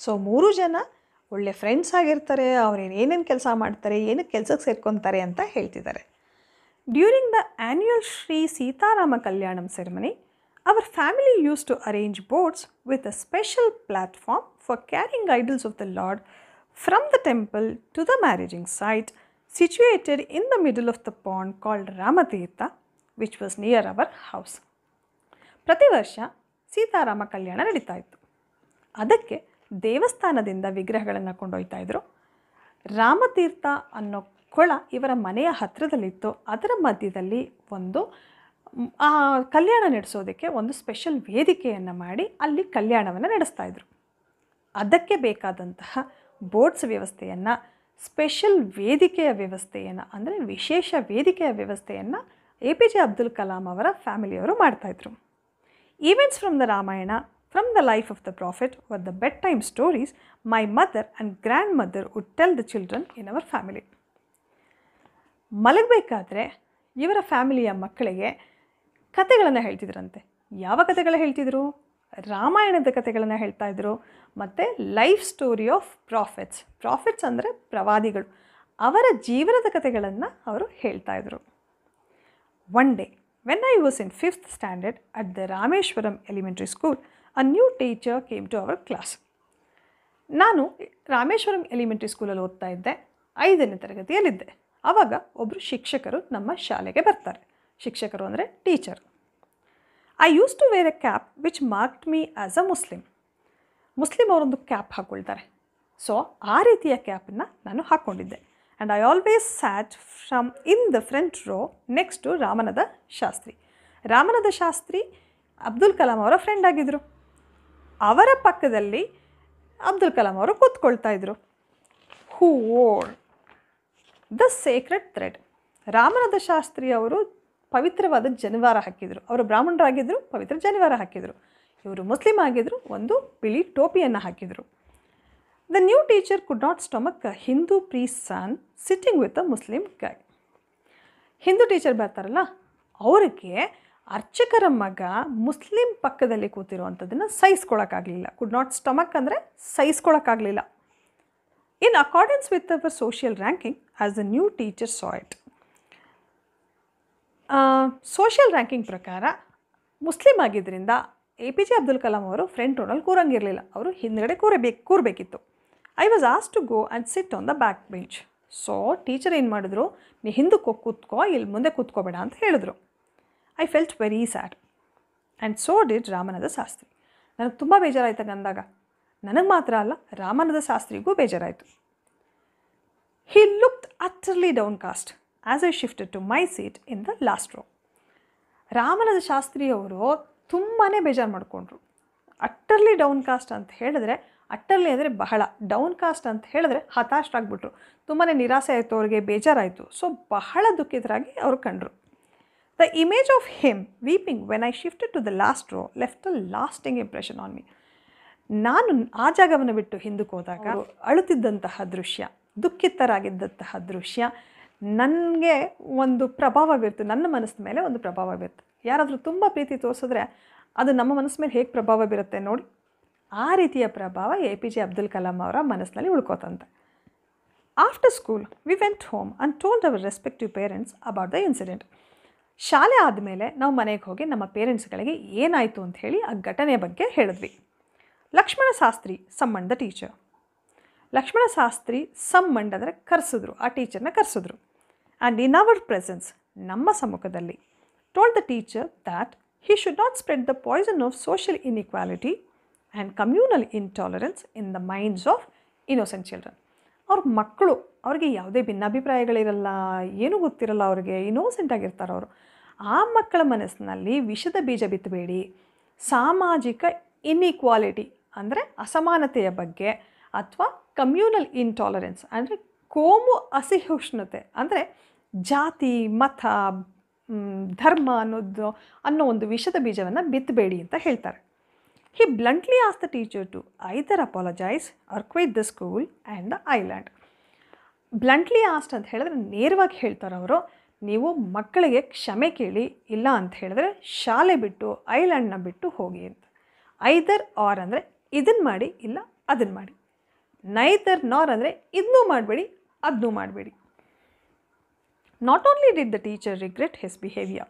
ಸೊ ಮೂರು ಜನ ಒಳ್ಳೆ ಫ್ರೆಂಡ್ಸ್ ಆಗಿರ್ತಾರೆ ಅವ್ರೇನು ಏನೇನು ಕೆಲಸ ಮಾಡ್ತಾರೆ ಏನು ಕೆಲಸಕ್ಕೆ ಸೇರ್ಕೊತಾರೆ ಅಂತ ಹೇಳ್ತಿದ್ದಾರೆ during the annual Shri Sitarama Kalyanam ceremony our family used to arrange boats with a special platform for carrying idols of the lord from the temple to the marriage site situated in the middle of the pond called Ramatirtha which was near our house ಪ್ರತಿ ವರ್ಷ ಸೀತಾರಾಮ ಕಲ್ಯಾಣ ನಡೀತಾ ಇತ್ತು ಅದಕ್ಕೆ ದೇವಸ್ಥಾನದಿಂದ ವಿಗ್ರಹಗಳನ್ನು ಕೊಂಡೊಯ್ತಾ ಇದ್ದರು ರಾಮತೀರ್ಥ ಅನ್ನೋ ಕೊಳ ಇವರ ಮನೆಯ ಹತ್ತಿರದಲ್ಲಿತ್ತು ಅದರ ಮಧ್ಯದಲ್ಲಿ ಒಂದು ಆ ಕಲ್ಯಾಣ ನಡೆಸೋದಕ್ಕೆ ಒಂದು ಸ್ಪೆಷಲ್ ವೇದಿಕೆಯನ್ನು ಮಾಡಿ ಅಲ್ಲಿ ಕಲ್ಯಾಣವನ್ನು ನಡೆಸ್ತಾ ಇದ್ರು ಅದಕ್ಕೆ ಬೇಕಾದಂತಹ ಬೋಟ್ಸ್ ವ್ಯವಸ್ಥೆಯನ್ನು ಸ್ಪೆಷಲ್ ವೇದಿಕೆಯ ವ್ಯವಸ್ಥೆಯನ್ನು ಅಂದರೆ ವಿಶೇಷ ವೇದಿಕೆಯ ವ್ಯವಸ್ಥೆಯನ್ನು A P J Abdul Kalam ಅವರ ಫ್ಯಾಮಿಲಿಯವರು ಮಾಡ್ತಾಯಿದ್ರು events from the Ramayana from the life of the prophet what the bedtime stories my mother and grandmother would tell the children in our family ಮಲಗಬೇಕಾದ್ರೆ ಇವರ ಫ್ಯಾಮಿಲಿಯ ಮಕ್ಕಳಿಗೆ ಕತೆಗಳನ್ನು ಹೇಳ್ತಿದ್ರಂತೆ ಯಾವ ಕತೆಗಳು ಹೇಳ್ತಿದ್ರು ರಾಮಾಯಣದ ಕತೆಗಳನ್ನು ಹೇಳ್ತಾ ಇದ್ದರು ಮತ್ತು life story of prophets prophets ಅಂದರೆ ಪ್ರವಾದಿಗಳು ಅವರ ಜೀವನದ ಕಥೆಗಳನ್ನು ಅವರು ಹೇಳ್ತಾ ಇದ್ದರು one day when I was in fifth standard at the Rameshwaram elementary school a new teacher came to our class. ನಾನು ರಾಮೇಶ್ವರಂ ಎಲಿಮೆಂಟ್ರಿ ಸ್ಕೂಲಲ್ಲಿ ಓದ್ತಾ ಇದ್ದೆ ಐದನೇ ತರಗತಿಯಲ್ಲಿದ್ದೆ ಆವಾಗ ಒಬ್ಬರು ಶಿಕ್ಷಕರು ನಮ್ಮ ಶಾಲೆಗೆ ಬರ್ತಾರೆ ಶಿಕ್ಷಕರು ಅಂದರೆ teacher I used to wear a cap which marked me as a Muslim Muslim ಅವರೊಂದು ಕ್ಯಾಪ್ ಹಾಕ್ಕೊಳ್ತಾರೆ ಸೊ ಆ ರೀತಿಯ ಕ್ಯಾಪನ್ನು ನಾನು ಹಾಕ್ಕೊಂಡಿದ್ದೆ and I always sat from in the front row next Ramanatha Shastri Ramanatha Shastri Abdul Kalam ಅವರ ಫ್ರೆಂಡ್ ಆಗಿದ್ದರು ಅವರ ಪಕ್ಕದಲ್ಲಿ ಅಬ್ದುಲ್ ಕಲಾಂ ಅವರು ಕೂತ್ಕೊಳ್ತಾ ಇದ್ರು who wore the sacred thread Ramanatha Shastri ಅವರು ಪವಿತ್ರವಾದ ಜನಿವಾರ ಹಾಕಿದರು ಅವರು ಬ್ರಾಹ್ಮಣರಾಗಿದ್ದರು ಪವಿತ್ರ ಜನಿವಾರ ಹಾಕಿದರು ಇವರು ಮುಸ್ಲಿಂ ಆಗಿದ್ದರು ಒಂದು ಬಿಳಿ ಟೋಪಿಯನ್ನು ಹಾಕಿದರು the new teacher could not stomach a Hindu priest sitting with a Muslim guy Hindu teacher ಬರ್ತಾರಲ್ಲ ಅವ್ರಿಗೆ ಅರ್ಚಕರ ಮಗ ಮುಸ್ಲಿಂ ಪಕ್ಕದಲ್ಲಿ ಕೂತಿರುವಂಥದ್ದನ್ನು ಸಹಿಸ್ಕೊಳಕ್ಕಾಗಲಿಲ್ಲ ಕುಡ್ ನಾಟ್ ಸ್ಟಮಕ್ ಅಂದರೆ ಸಹಿಸ್ಕೊಳಕ್ಕಾಗಲಿಲ್ಲ in accordance with our social ranking as a new teacher saw it social ranking ಪ್ರಕಾರ ಮುಸ್ಲಿಂ ಆಗಿದ್ದರಿಂದ A P J Abdul Kalam ಅವರು ಫ್ರಂಟ್ ರೋನಲ್ಲಿ ಕೂರಂಗಿರಲಿಲ್ಲ ಅವರು ಹಿಂದ್ಗಡೆ ಕೂರಬೇಕು ಕೂರಬೇಕಿತ್ತು ಐ ವಾಸ್ ಆಸ್ to go and sit on the back bench so teacher ಏನು ಮಾಡಿದ್ರು ನೀ ಹಿಂದಕ್ಕೆ ಹೋಗಿ ಕೂತ್ಕೋ ಇಲ್ಲಿ ಮುಂದೆ ಕೂತ್ಕೋಬೇಡ ಅಂತ ಹೇಳಿದ್ರು I felt very sad and so did Ramanatha Shastri ನನಗೆ ತುಂಬ ಬೇಜಾರಾಯ್ತು ಅಂದಾಗ ನನಗೆ ಮಾತ್ರ ಅಲ್ಲ ರಾಮನದ ಶಾಸ್ತ್ರಿಗೂ ಬೇಜಾರಾಯಿತು he look utterly downcast as I shift to my seat in the last row Ramanatha ಶಾಸ್ತ್ರಿಯವರು ತುಂಬಾ ಬೇಜಾರು ಮಾಡಿಕೊಂಡ್ರು ಅಟ್ಟರ್ಲಿ ಡೌನ್ ಕಾಸ್ಟ್ ಅಂತ ಹೇಳಿದ್ರೆ ಅಟ್ಟರ್ಲಿ ಅಂದರೆ ಬಹಳ ಡೌನ್ ಕಾಸ್ಟ್ ಅಂತ ಹೇಳಿದ್ರೆ ಹತಾಶರಾಗ್ಬಿಟ್ರು ತುಂಬಾ ನಿರಾಸೆ ಆಯಿತು ಅವ್ರಿಗೆ ಬೇಜಾರಾಯಿತು ಸೊ ಬಹಳ ದುಃಖಿತರಾಗಿ ಅವರು ಕಂಡರು The image of him weeping when I shifted to the last row left a lasting impression on me. ನಾನು ಆ ಜಾಗವನ್ನು ಬಿಟ್ಟು ಹಿಂದಕ್ಕೆ ಹೋದಾಗ ಅಳುತ್ತಿದ್ದಂತಹ ದೃಶ್ಯ ದುಃಖಿತರಾಗಿದ್ದಂತಹ ದೃಶ್ಯ ನನಗೆ ಒಂದು ಪ್ರಭಾವ ಬೀರ್ತು ನನ್ನ ಮನಸ್ಸಿನ ಮೇಲೆ ಒಂದು ಪ್ರಭಾವ ಬೀರ್ತು ಯಾರಾದರೂ ತುಂಬ ಪ್ರೀತಿ ತೋರಿಸಿದ್ರೆ ಅದು ನಮ್ಮ ಮನಸ್ಸು ಮೇಲೆ ಹೇಗೆ ಪ್ರಭಾವ ಬೀರುತ್ತೆ ನೋಡಿ ಆ ರೀತಿಯ ಪ್ರಭಾವ A P J Abdul Kalam ಅವರ ಮನಸ್ಸಿನಲ್ಲಿ ಉಳ್ಕೋತಂತೆ after school we went home and told our respective parents about the incident ಶಾಲೆ ಆದಮೇಲೆ ನಾವು ಮನೆಗೆ ಹೋಗಿ ನಮ್ಮ ಪೇರೆಂಟ್ಸ್ಗಳಿಗೆ ಏನಾಯಿತು ಅಂತ ಹೇಳಿ ಆ ಘಟನೆ ಬಗ್ಗೆ ಹೇಳಿದ್ವಿ ಲಕ್ಷ್ಮಣ ಶಾಸ್ತ್ರಿ ಸಂಬಂಧ ಟೀಚರ್ ಲಕ್ಷ್ಮಣ ಶಾಸ್ತ್ರಿ ಸಮ್ಮಂಡ್ ಅಂದರೆ ಕರೆಸಿದ್ರು ಆ ಟೀಚರ್ನ ಕರೆಸಿದ್ರು ಆ್ಯಂಡ್ ಇನ್ ಅವರ್ ಪ್ರೆಸೆನ್ಸ್ ನಮ್ಮ ಸಮ್ಮುಖದಲ್ಲಿ told the teacher that he should not spread the poison of social inequality and communal intolerance in the minds of innocent children ಅವ್ರ ಮಕ್ಕಳು ಅವ್ರಿಗೆ ಯಾವುದೇ ಭಿನ್ನಾಭಿಪ್ರಾಯಗಳಿರಲ್ಲ ಏನೂ ಗೊತ್ತಿರಲ್ಲ ಅವ್ರಿಗೆ ಇನ್ನೋಸೆಂಟ್ ಆಗಿರ್ತಾರೆ ಅವರು ಆ ಮಕ್ಕಳ ಮನಸ್ಸಿನಲ್ಲಿ ವಿಷದ ಬೀಜ ಬಿತ್ತಬೇಡಿ ಸಾಮಾಜಿಕ ಇನ್ಇಕ್ವಾಲಿಟಿ ಅಂದರೆ ಅಸಮಾನತೆಯ ಬಗ್ಗೆ ಅಥವಾ ಕಮ್ಯೂನಲ್ ಇಂಟಾಲರೆನ್ಸ್ ಅಂದರೆ ಕೋಮು ಅಸಹಿಷ್ಣುತೆ ಅಂದರೆ ಜಾತಿ ಮತ ಧರ್ಮ ಅನ್ನೋದು ಅನ್ನೋ ಒಂದು ವಿಷದ ಬೀಜವನ್ನು ಬಿತ್ತಬೇಡಿ ಅಂತ ಹೇಳ್ತಾರೆ ಹಿ ಬ್ಲಂಟ್ಲಿ ಆಸ್ the teacher to either apologise or quit the school and the island bluntly asked ಅಂತ ಹೇಳಿದ್ರೆ ನೇರವಾಗಿ ಹೇಳ್ತಾರೆ ಅವರು ನೀವು ಮಕ್ಕಳಿಗೆ ಕ್ಷಮೆ ಕೇಳಿ ಇಲ್ಲ ಅಂತ ಹೇಳಿದ್ರೆ ಶಾಲೆ ಬಿಟ್ಟು ಐಲ್ಯಾಂಡ್ನ ಬಿಟ್ಟು ಹೋಗಿ ಅಂತ ಐದರ್ ಆರ್ ಅಂದರೆ ಇದನ್ನು ಮಾಡಿ ಇಲ್ಲ ಅದನ್ನು ಮಾಡಿ ನೈದರ್ ನಾರ್ ಅಂದರೆ ಇದನ್ನೂ ಮಾಡಬೇಡಿ ಅದನ್ನೂ ಮಾಡಬೇಡಿ not only did the teacher regret his behaviour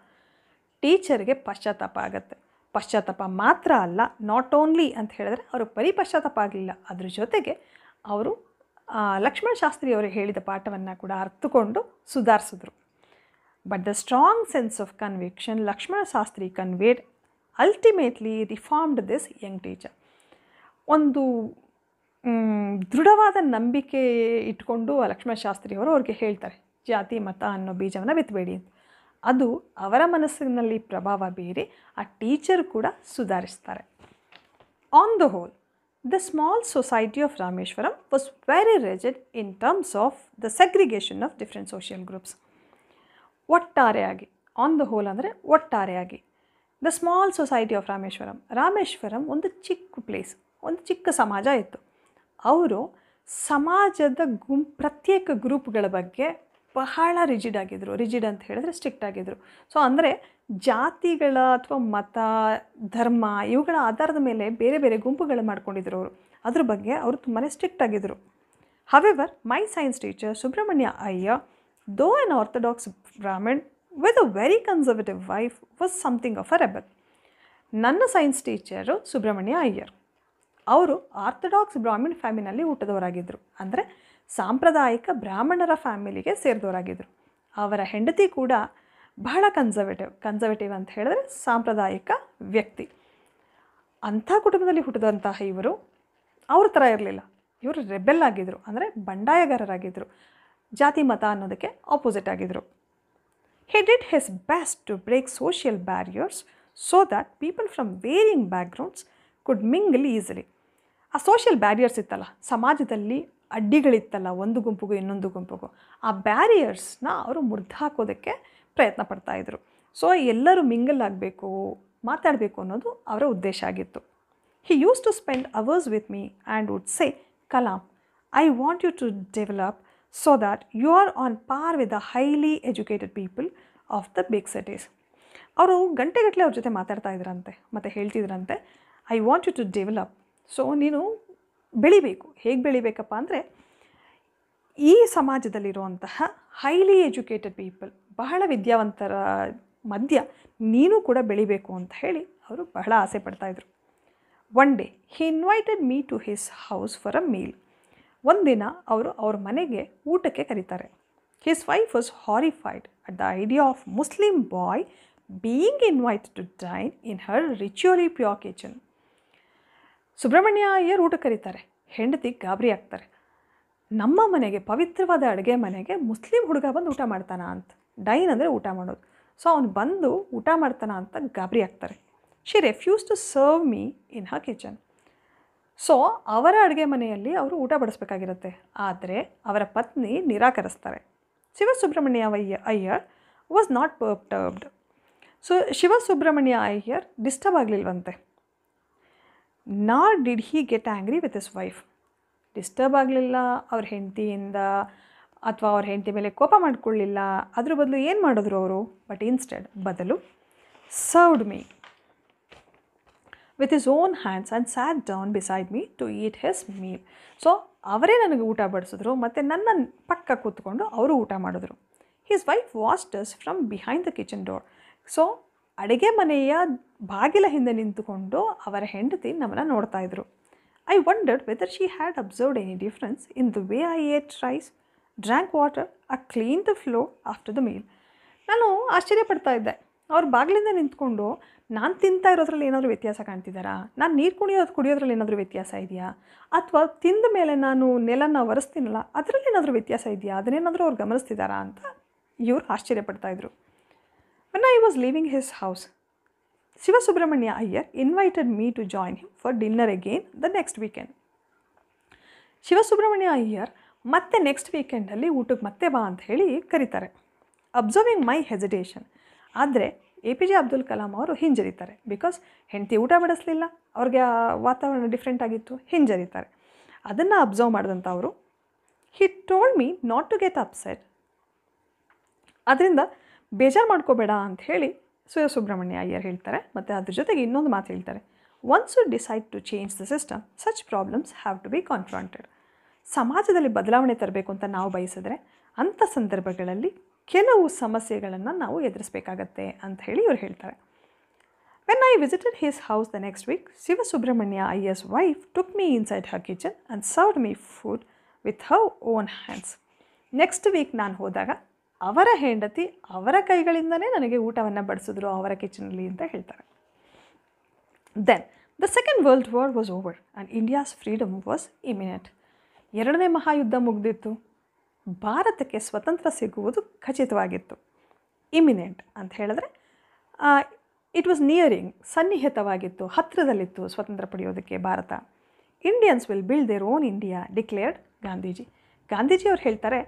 ಟೀಚರ್ಗೆ ಪಶ್ಚಾತ್ತಾಪ ಆಗುತ್ತೆ ಪಶ್ಚಾತ್ತಾಪ ಮಾತ್ರ ಅಲ್ಲ ನಾಟ್ ಓನ್ಲಿ ಅಂತ ಹೇಳಿದ್ರೆ ಅವರು ಪರಿಪಶ್ಚಾತ್ತಾಪ ಪಶ್ಚಾತ್ತಾಪ ಆಗಲಿಲ್ಲ ಅದ್ರ ಜೊತೆಗೆ ಅವರು ಲಕ್ಷ್ಮಣ ಅವರು ಹೇಳಿದ ಪಾಠವನ್ನು ಕೂಡ ಅರ್ಥಕೊಂಡು ಸುಧಾರಿಸಿದ್ರು but the strong sense of conviction Lakshmana Shastri conveyed ultimately reformed this young teacher ಒಂದು ದೃಢವಾದ ನಂಬಿಕೆ ಇಟ್ಕೊಂಡು ಲಕ್ಷ್ಮಣ ಅವರು ಅವ್ರಿಗೆ ಹೇಳ್ತಾರೆ ಜಾತಿ ಮತ ಅನ್ನೋ ಬೀಜವನ್ನು ಬಿತ್ತಬೇಡಿ ಅಂತ ಅದು ಅವರ ಮನಸ್ಸಿನಲ್ಲಿ ಪ್ರಭಾವ ಬೀರಿ ಆ ಟೀಚರ್ ಕೂಡ ಸುಧಾರಿಸ್ತಾರೆ on the whole The small society of Rameshwaram was very rigid in terms of the segregation of different social groups. ಒಟ್ಟಾರೆಯಾಗಿ ಆನ್ ದ ಹೋಲ್ ಅಂದರೆ ಒಟ್ಟಾರೆಯಾಗಿ the small society of Rameshwaram Rameshwaram ಒಂದು ಚಿಕ್ಕ ಪ್ಲೇಸ್ ಒಂದು ಚಿಕ್ಕ ಸಮಾಜ ಇತ್ತು ಅವರು ಸಮಾಜದ ಗುಂ ಪ್ರತ್ಯೇಕ ಗ್ರೂಪ್ಗಳ ಬಗ್ಗೆ ಬಹಳ ರಿಜಿಡ್ ಆಗಿದ್ದರು ರಿಜಿಡ್ ಅಂತ ಹೇಳಿದ್ರೆ ಸ್ಟ್ರಿಕ್ಟ್ ಆಗಿದ್ದರು ಸೊ ಅಂದರೆ ಜಾತಿಗಳ ಅಥವಾ ಮತ ಧರ್ಮ ಇವುಗಳ ಆಧಾರದ ಮೇಲೆ ಬೇರೆ ಬೇರೆ ಗುಂಪುಗಳು ಮಾಡ್ಕೊಂಡಿದ್ರು ಅವರು ಅದ್ರ ಬಗ್ಗೆ ಅವರು ತುಂಬಾ ಸ್ಟ್ರಿಕ್ಟ್ ಆಗಿದ್ದರು however my science teacher Subramanya Iyer though an orthodox Brahmin with a very conservative wife was something of a rebel ನನ್ನ ಸೈನ್ಸ್ ಟೀಚರು ಸುಬ್ರಹ್ಮಣ್ಯ ಅಯ್ಯರ್ ಅವರು ಆರ್ಥೋಡಾಕ್ಸ್ ಬ್ರಾಹ್ಮಣ್ ಫ್ಯಾಮಿಲಿನಲ್ಲಿ ಹುಟ್ಟಿದವರಾಗಿದ್ದರು ಅಂದರೆ ಸಾಂಪ್ರದಾಯಿಕ ಬ್ರಾಹ್ಮಣರ ಫ್ಯಾಮಿಲಿಗೆ ಸೇರಿದವರಾಗಿದ್ದರು ಅವರ ಹೆಂಡತಿ ಕೂಡ ಬಹಳ ಕನ್ಸರ್ವೇಟಿವ್ ಕನ್ಸರ್ವೇಟಿವ್ ಅಂತ ಹೇಳಿದ್ರೆ ಸಾಂಪ್ರದಾಯಿಕ ವ್ಯಕ್ತಿ ಅಂಥ ಕುಟುಂಬದಲ್ಲಿ ಹುಟ್ಟಿದಂತಹ ಇವರು ಅವ್ರ ಥರ ಇರಲಿಲ್ಲ ಇವರು ರೆಬೆಲ್ ಆಗಿದ್ದರು ಅಂದರೆ ಬಂಡಾಯಗಾರರಾಗಿದ್ದರು ಜಾತಿ ಮತ ಅನ್ನೋದಕ್ಕೆ ಆಪೋಸಿಟ್ ಆಗಿದ್ದರು he did his best to break social barriers so that people from varying backgrounds could mingle easily ಆ ಸೋಷಿಯಲ್ ಬ್ಯಾರಿಯರ್ಸ್ ಇತ್ತಲ್ಲ ಸಮಾಜದಲ್ಲಿ ಅಡ್ಡಿಗಳಿತ್ತಲ್ಲ ಒಂದು ಗುಂಪುಗೂ ಇನ್ನೊಂದು ಗುಂಪುಗೂ ಆ ಬ್ಯಾರಿಯರ್ಸ್ನ ಅವರು ಹಾಕೋದಕ್ಕೆ ಪ್ರಯತ್ನ ಇದ್ದರು ಸೊ ಎಲ್ಲರೂ ಮಿಂಗಲ್ ಆಗಬೇಕು ಮಾತಾಡಬೇಕು ಅನ್ನೋದು ಅವರ ಉದ್ದೇಶ ಆಗಿತ್ತು he used to spend hours with me and would say Kalam I want you to develop so that you are on par with the highly educated people of the big cities ಅವರು ಗಂಟೆಗಟ್ಟಲೆ ಅವ್ರ ಜೊತೆ ಮಾತಾಡ್ತಾ ಇದ್ರಂತೆ ಮತ್ತು ಹೇಳ್ತಿದ್ರಂತೆ I want you to develop so ನೀನು ಬೆಳಿಬೇಕು ಹೇಗೆ ಬೆಳಿಬೇಕಪ್ಪ ಅಂದರೆ ಈ ಸಮಾಜದಲ್ಲಿರುವಂತಹ ಹೈಲಿ ಎಜುಕೇಟೆಡ್ ಪೀಪಲ್ ಬಹಳ ವಿದ್ಯಾವಂತರ ಮಧ್ಯ ನೀನು ಕೂಡ ಬೆಳಿಬೇಕು ಅಂತ ಹೇಳಿ ಅವರು ಬಹಳ ಆಸೆ ಪಡ್ತಾಯಿದ್ರು one day he invited me to his house for a meal ಒಂದಿನ ಅವರು ಅವ್ರ ಮನೆಗೆ ಊಟಕ್ಕೆ ಕರೀತಾರೆ his wife was horrified at the idea of Muslim boy being invite to dine in her ritually pure kitchen Subramanya Iyer ಊಟ ಕರೀತಾರೆ ಹೆಂಡತಿ ಗಾಬರಿ ಆಗ್ತಾರೆ ನಮ್ಮ ಮನೆಗೆ ಪವಿತ್ರವಾದ ಅಡುಗೆ ಮನೆಗೆ ಮುಸ್ಲಿಂ ಹುಡುಗ ಬಂದು ಊಟ ಮಾಡ್ತಾನ ಅಂತ ಡೈನ್ ಅಂದರೆ ಊಟ ಮಾಡೋದು ಸೊ ಅವನು ಬಂದು ಊಟ ಮಾಡ್ತಾನ ಅಂತ ಗಾಬರಿ ಆಗ್ತಾರೆ she refuse to serve me in her kitchen so ಅವರ ಅಡುಗೆ ಮನೆಯಲ್ಲಿ ಅವರು ಊಟ ಬಡಿಸ್ಬೇಕಾಗಿರುತ್ತೆ ಆದರೆ ಅವರ ಪತ್ನಿ ನಿರಾಕರಿಸ್ತಾರೆ Shivasubramanya Iyer Iyer was not perturbed so Shivasubramanya Iyer disturb ಆಗಲಿಲ್ವಂತೆ not did he get angry with his wife disturb ಆಗಲಿಲ್ಲ ಅವ್ರ ಹೆಂಡತಿಯಿಂದ ಅಥವಾ ಅವ್ರ ಹೆಂಡತಿ ಮೇಲೆ ಕೋಪ ಮಾಡಿಕೊಳ್ಳಿಲ್ಲ ಅದ್ರ ಬದಲು ಏನು ಮಾಡಿದ್ರು ಅವರು ಬಟ್ ಇನ್ಸ್ಟೆಡ್ ಬದಲು served me with his own hands and sat down beside me to eat his meal so ಅವರೇ ನನಗೆ ಊಟ ಬಡಿಸಿದ್ರು ಮತ್ತು ನನ್ನ ಪಕ್ಕ ಕೂತ್ಕೊಂಡು ಅವರು ಊಟ ಮಾಡಿದ್ರು his wife watched us from behind the kitchen door so ಅಡುಗೆ ಮನೆಯ ಬಾಗಿಲ ಹಿಂದೆ ನಿಂತುಕೊಂಡು ಅವರ ಹೆಂಡತಿ ನಮ್ಮನ್ನು ಇದ್ರು I wondered whether she had observed any difference in the way I ate rice drank water ಆ clean the floor after the meal ನಾನು ಆಶ್ಚರ್ಯ ಪಡ್ತಾ ಇದ್ದೆ ಅವ್ರ ಬಾಗಿಲಿಂದ ನಿಂತ್ಕೊಂಡು ನಾನು ತಿಂತಾ ಇರೋದ್ರಲ್ಲಿ ಏನಾದರೂ ವ್ಯತ್ಯಾಸ ಕಾಣ್ತಿದ್ದಾರಾ ನಾನು ನೀರು ಕುಣಿಯೋದು ಕುಡಿಯೋದ್ರಲ್ಲಿ ಏನಾದರೂ ವ್ಯತ್ಯಾಸ ಇದೆಯಾ ಅಥವಾ ತಿಂದ ಮೇಲೆ ನಾನು ನೆಲನ ಒರೆಸ್ತೀನಲ್ಲ ಅದರಲ್ಲಿ ಏನಾದರೂ ವ್ಯತ್ಯಾಸ ಇದೆಯಾ ಅದನ್ನೇನಾದರೂ ಅವ್ರು ಗಮನಿಸ್ತಿದ್ದಾರಾ ಅಂತ ಇವರು ಆಶ್ಚರ್ಯ ಪಡ್ತಾಯಿದ್ರು when I was leaving his house Shivasubramanya Iyer invited me to join him for dinner again the next weekend Shivasubramanya Iyer ಮತ್ತೆ ನೆಕ್ಸ್ಟ್ ವೀಕೆಂಡಲ್ಲಿ ಊಟಕ್ಕೆ ಮತ್ತೆ ಬಾ ಅಂತ ಹೇಳಿ ಕರೀತಾರೆ ಅಬ್ಸರ್ವಿಂಗ್ ಮೈ ಹೆಸಿಟೇಷನ್ ಆದರೆ A P J Abdul Kalam ಅವರು ಹಿಂಜರಿತಾರೆ ಬಿಕಾಸ್ ಹೆಂಡತಿ ಊಟ ಬಡಿಸ್ಲಿಲ್ಲ ಅವ್ರಿಗೆ ವಾತಾವರಣ ಡಿಫ್ರೆಂಟ್ ಆಗಿತ್ತು ಹಿಂಜರಿತಾರೆ ಅದನ್ನು ಅಬ್ಸರ್ವ್ ಮಾಡಿದಂಥ ಅವರು he told me not to get upset ಅದರಿಂದ ಬೇಜಾರು ಮಾಡ್ಕೋಬೇಡ ಅಂತ ಹೇಳಿ ಸುಯ ಸುಬ್ರಹ್ಮಣ್ಯ ಅಯ್ಯರ್ ಹೇಳ್ತಾರೆ ಮತ್ತು ಅದ್ರ ಜೊತೆಗೆ ಇನ್ನೊಂದು ಮಾತು ಹೇಳ್ತಾರೆ once you decide to change the system such problems have to be confronted ಸಮಾಜದಲ್ಲಿ ಬದಲಾವಣೆ ತರಬೇಕು ಅಂತ ನಾವು ಬಯಸಿದ್ರೆ ಅಂಥ ಸಂದರ್ಭಗಳಲ್ಲಿ ಕೆಲವು ಸಮಸ್ಯೆಗಳನ್ನು ನಾವು ಎದುರಿಸಬೇಕಾಗತ್ತೆ ಅಂತ ಹೇಳಿ ಇವ್ರು ಹೇಳ್ತಾರೆ when I visited his house the next week Shivasubramanya Iyer's wife took me inside her kitchen and served me food with her own hands next week ನಾನು ಹೋದಾಗ ಅವರ ಹೆಂಡತಿ ಅವರ ಕೈಗಳಿಂದಲೇ ನನಗೆ ಊಟವನ್ನು ಬಡಿಸಿದ್ರು ಅವರ ಕಿಚನಲ್ಲಿ ಅಂತ ಹೇಳ್ತಾರೆ then the second world war was over and India's freedom was imminent ಎರಡನೇ ಮಹಾಯುದ್ಧ ಮುಗಿದಿತ್ತು ಭಾರತಕ್ಕೆ ಸ್ವತಂತ್ರ ಸಿಗುವುದು ಖಚಿತವಾಗಿತ್ತು ಇಮಿನೆಂಟ್ ಅಂತ ಹೇಳಿದ್ರೆ ಇಟ್ ವಾಸ್ ನಿಯರಿಂಗ್ ಸನ್ನಿಹಿತವಾಗಿತ್ತು ಹತ್ತಿರದಲ್ಲಿತ್ತು ಸ್ವತಂತ್ರ ಪಡೆಯೋದಕ್ಕೆ Bharat Indians will build their own India declared Gandhiji Gandhiji ಅವ್ರು ಹೇಳ್ತಾರೆ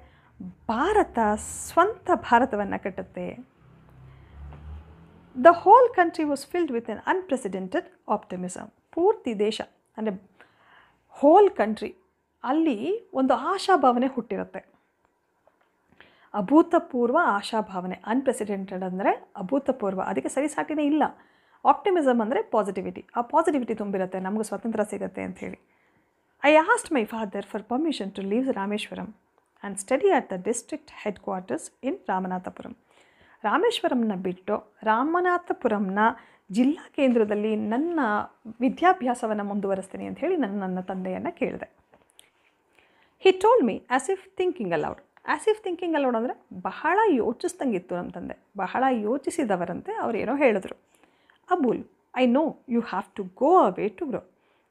ಭಾರತ ಸ್ವಂತ ಭಾರತವನ್ನು ಕಟ್ಟುತ್ತೆ the whole country was filled with an unprecedented optimism ಪೂರ್ತಿ ದೇಶ ಅಂದರೆ ಹೋಲ್ ಕಂಟ್ರಿ ಅಲ್ಲಿ ಒಂದು ಆಶಾಭಾವನೆ ಹುಟ್ಟಿರುತ್ತೆ ಅಭೂತಪೂರ್ವ ಆಶಾಭಾವನೆ ಅನ್ಪ್ರೆಸಿಡೆಂಟೆಡ್ ಅಂದರೆ ಅಭೂತಪೂರ್ವ ಅದಕ್ಕೆ ಸರಿಸಾಟಿನೇ ಇಲ್ಲ ಆಪ್ಟಿಮಿಸಮ್ ಅಂದರೆ ಪಾಸಿಟಿವಿಟಿ ಆ ಪಾಸಿಟಿವಿಟಿ ತುಂಬಿರುತ್ತೆ ನಮಗೆ ಸ್ವಾತಂತ್ರ್ಯ ಸಿಗುತ್ತೆ ಅಂಥೇಳಿ I asked my father for permission to leave Rameshwaram and study at the district headquarters ರಾಮನಾಥಪುರಂ ರಾಮೇಶ್ವರಂನ ಬಿಟ್ಟು ರಾಮನಾಥಪುರಂನ ಜಿಲ್ಲಾ ಕೇಂದ್ರದಲ್ಲಿ ನನ್ನ ವಿದ್ಯಾಭ್ಯಾಸವನ್ನು ಮುಂದುವರಿಸ್ತೀನಿ ಅಂತ ಹೇಳಿ ನನ್ನ ನನ್ನ ತಂದೆಯನ್ನು ಕೇಳಿದೆ he told me as if thinking aloud as if thinking aloud ಅಂದರೆ ಬಹಳ ಯೋಚಿಸ್ದಂಗಿತ್ತು ನಮ್ಮ ತಂದೆ ಬಹಳ ಯೋಚಿಸಿದವರಂತೆ ಅವ್ರು ಏನೋ ಹೇಳಿದ್ರು Abul I know you have to go away to grow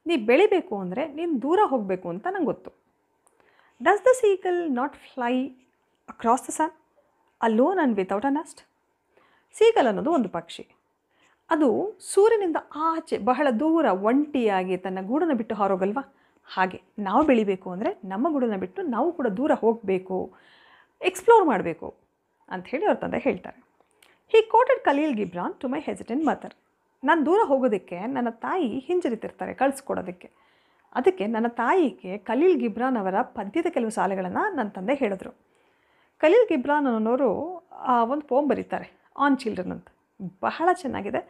ನೀ ಬೆಳಿಬೇಕು ಅಂದರೆ ನೀನು ದೂರ ಹೋಗಬೇಕು ಅಂತ ನಂಗೆ ಗೊತ್ತು does the seagull not fly across the sun alone and without a nest seagull ಅನ್ನೋದು ಒಂದು ಪಕ್ಷಿ ಅದು ಸೂರ್ಯನಿಂದ ಆಚೆ ಬಹಳ ದೂರ ಒಂಟಿಯಾಗಿ ತನ್ನ ಗೂಡನ್ನು ಬಿಟ್ಟು ಹಾರೋಗಲ್ವಾ ಹಾಗೆ ನಾವು ಬೆಳಿಬೇಕು ಅಂದರೆ ನಮ್ಮ ಗುಡನ್ನ ಬಿಟ್ಟು ನಾವು ಕೂಡ ದೂರ ಹೋಗಬೇಕು ಎಕ್ಸ್ಪ್ಲೋರ್ ಮಾಡಬೇಕು ಅಂಥೇಳಿ ಅವ್ರ ತಂದೆ ಹೇಳ್ತಾರೆ he quoted Khalil Gibran to my hesitant mother ನಾನು ದೂರ ಹೋಗೋದಕ್ಕೆ ನನ್ನ ತಾಯಿ ಹಿಂಜರಿತಿರ್ತಾರೆ ಕಳಿಸ್ಕೊಡೋದಕ್ಕೆ ಅದಕ್ಕೆ ನನ್ನ ತಾಯಿಗೆ ಕಲೀಲ್ ಗಿಬ್ರಾನ್ ಅವರ ಪದ್ಯದ ಕೆಲವು ಸಾಲೆಗಳನ್ನು ನನ್ನ ತಂದೆ ಹೇಳಿದ್ರು ಕಲೀಲ್ ಗಿಬ್ರಾನ್ ಅನ್ನೋರು ಒಂದು ಪೋಮ್ ಬರೀತಾರೆ ಆನ್ ಚಿಲ್ಡ್ರನ್ ಅಂತ ಬಹಳ ಚೆನ್ನಾಗಿದೆ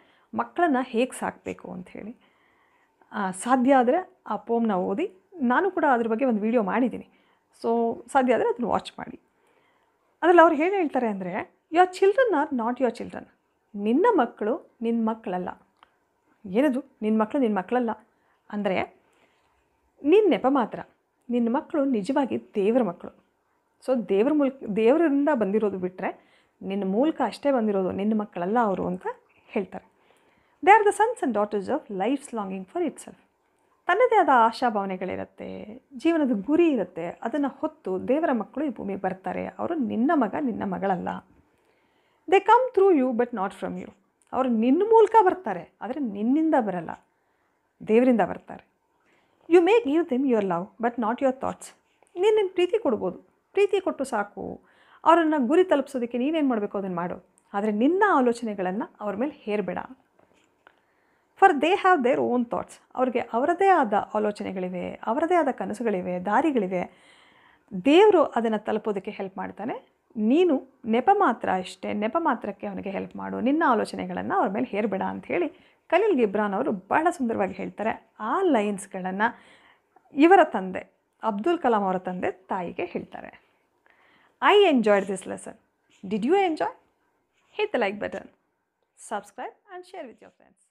ಮಕ್ಕಳನ್ನು ಹೇಗೆ ಸಾಕಬೇಕು ಅಂಥೇಳಿ ಸಾಧ್ಯ ಆದರೆ ಆ ಪೋಮ್ನ ಓದಿ ನಾನು ಕೂಡ ಅದ್ರ ಬಗ್ಗೆ ಒಂದು ವೀಡಿಯೋ ಮಾಡಿದ್ದೀನಿ ಸೊ ಸಾಧ್ಯ ಆದರೆ ಅದನ್ನು ವಾಚ್ ಮಾಡಿ ಅದರಲ್ಲಿ ಅವ್ರು ಹೇಗೆ ಹೇಳ್ತಾರೆ ಅಂದರೆ your children are not your children ನಿನ್ನ ಮಕ್ಕಳು ನಿನ್ನ ಮಕ್ಕಳಲ್ಲ ಏನದು ನಿನ್ನ ಮಕ್ಕಳು ನಿನ್ನ ಮಕ್ಕಳಲ್ಲ ಅಂದರೆ ನಿನ್ನ ನೆಪ ಮಾತ್ರ ನಿನ್ನ ಮಕ್ಕಳು ನಿಜವಾಗಿ ದೇವರ ಮಕ್ಕಳು ಸೊ ದೇವ್ರ ಮೂಲಕ ದೇವರಿಂದ ಬಂದಿರೋದು ಬಿಟ್ಟರೆ ನಿನ್ನ ಮೂಲಕ ಅಷ್ಟೇ ಬಂದಿರೋದು ನಿನ್ನ ಮಕ್ಕಳಲ್ಲ ಅವರು ಅಂತ ಹೇಳ್ತಾರೆ they are the sons and daughters of life's longing for itself ತನ್ನದೇ ಆದ ಆಶಾಭಾವನೆಗಳಿರುತ್ತೆ ಜೀವನದ ಗುರಿ ಇರುತ್ತೆ ಅದನ್ನು ಹೊತ್ತು ದೇವರ ಮಕ್ಕಳು ಈ ಭೂಮಿಗೆ ಬರ್ತಾರೆ ಅವರು ನಿನ್ನ ಮಗ ನಿನ್ನ ಮಗಳಲ್ಲ they come through you but not from you ಅವರು ನಿನ್ನ ಮೂಲಕ ಬರ್ತಾರೆ ಆದರೆ ನಿನ್ನಿಂದ ಬರಲ್ಲ ದೇವರಿಂದ ಬರ್ತಾರೆ you may give them your love but not your thoughts ನೀನು ನಿನ್ನ ಪ್ರೀತಿ ಕೊಡ್ಬೋದು ಪ್ರೀತಿ ಕೊಟ್ಟು ಸಾಕು ಅವರನ್ನು ಗುರಿ ತಲುಪಿಸೋದಕ್ಕೆ ನೀನೇನು ಮಾಡಬೇಕು ಅದನ್ನು ಮಾಡು ಆದರೆ ನಿನ್ನ ಆಲೋಚನೆಗಳನ್ನು ಅವ್ರ ಮೇಲೆ ಹೇರಬೇಡ for they have their own thoughts ಅವ್ರಿಗೆ ಅವರದೇ ಆದ ಆಲೋಚನೆಗಳಿವೆ ಅವರದೇ ಆದ ಕನಸುಗಳಿವೆ ದಾರಿಗಳಿವೆ ದೇವರು ಅದನ್ನು ತಲುಪೋದಕ್ಕೆ ಹೆಲ್ಪ್ ಮಾಡ್ತಾನೆ ನೀನು ನೆಪ ಮಾತ್ರ ಅಷ್ಟೇ ನೆಪ ಮಾತ್ರಕ್ಕೆ ಅವನಿಗೆ ಹೆಲ್ಪ್ ಮಾಡು ನಿನ್ನ ಆಲೋಚನೆಗಳನ್ನು ಅವ್ರ ಮೇಲೆ ಹೇರಬೇಡ ಅಂಥೇಳಿ ಖಲೀಲ್ ಗಿಬ್ರಾನ್ ಅವರು ಬಹಳ ಸುಂದರವಾಗಿ ಹೇಳ್ತಾರೆ ಆ ಲೈನ್ಸ್ಗಳನ್ನು ಇವರ ತಂದೆ ಅಬ್ದುಲ್ ಕಲಾಂ ಅವರ ತಂದೆ ತಾಯಿಗೆ ಹೇಳ್ತಾರೆ I enjoyed this lesson did you enjoy hit like button subscribe and share with your friends